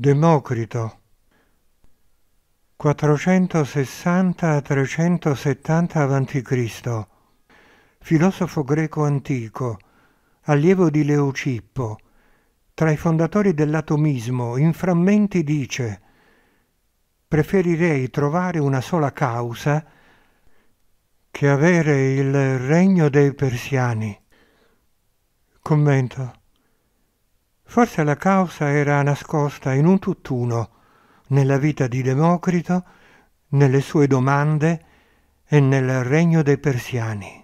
Democrito 460-370 a.C. Filosofo greco antico, allievo di Leucippo, tra i fondatori dell'atomismo, in frammenti dice «Preferirei trovare una sola causa che avere il regno dei persiani». Commento. Forse la causa era nascosta in un tutt'uno, nella vita di Democrito, nelle sue domande e nel regno dei persiani.